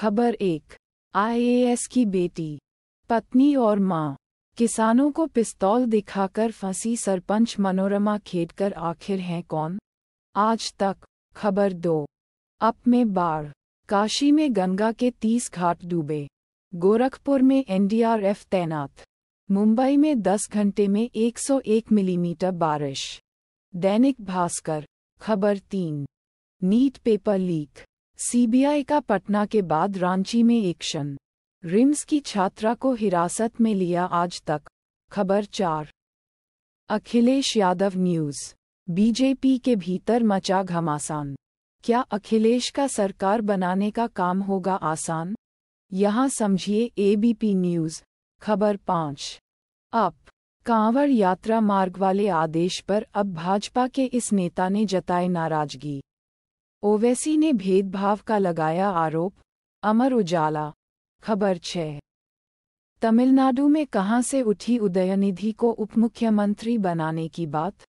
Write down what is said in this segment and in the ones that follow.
खबर एक आईएएस की बेटी पत्नी और मां किसानों को पिस्तौल दिखाकर फंसी सरपंच मनोरमा खेडकर आखिर हैं कौन आज तक खबर दो अप में बाढ़ काशी में गंगा के तीस घाट डूबे गोरखपुर में एनडीआरएफ तैनात मुंबई में दस घंटे में 101 मिलीमीटर बारिश दैनिक भास्कर खबर तीन नीट पेपर लीक सीबीआई का पटना के बाद रांची में एक्शन रिम्स की छात्रा को हिरासत में लिया आज तक खबर चार अखिलेश यादव न्यूज बीजेपी के भीतर मचा घमासान क्या अखिलेश का सरकार बनाने का काम होगा आसान यहाँ समझिए एबीपी न्यूज खबर पाँच अप कांवड़ यात्रा मार्ग वाले आदेश पर अब भाजपा के इस नेता ने जताए नाराजगी ओवैसी ने भेदभाव का लगाया आरोप अमर उजाला खबर छह तमिलनाडु में कहां से उठी उदयनिधि को उपमुख्यमंत्री बनाने की बात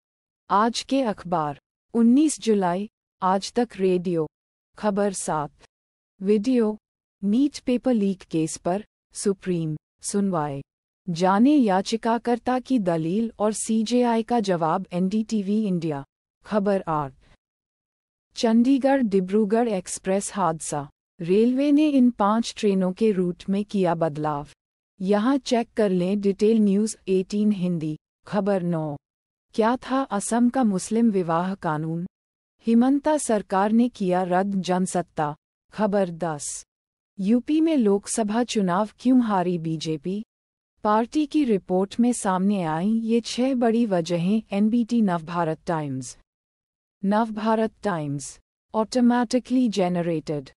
आज के अखबार 19 जुलाई आज तक रेडियो खबर सात video NEET paper leak case पर सुप्रीम सुनवाई जाने याचिकाकर्ता की दलील और सीजेआई का जवाब एनडीटीवी इंडिया खबर आठ चंडीगढ़ डिब्रूगढ़ एक्सप्रेस हादसा रेलवे ने इन पांच ट्रेनों के रूट में किया बदलाव यहाँ चेक कर लें डिटेल न्यूज़ 18 हिंदी खबर 9 क्या था असम का मुस्लिम विवाह कानून हिमंता सरकार ने किया रद्द जनसत्ता खबर 10 यूपी में लोकसभा चुनाव क्यों हारी बीजेपी पार्टी की रिपोर्ट में सामने आई ये छह बड़ी वजहें NBT Navbharat Times Navbharat Times. Automatically generated.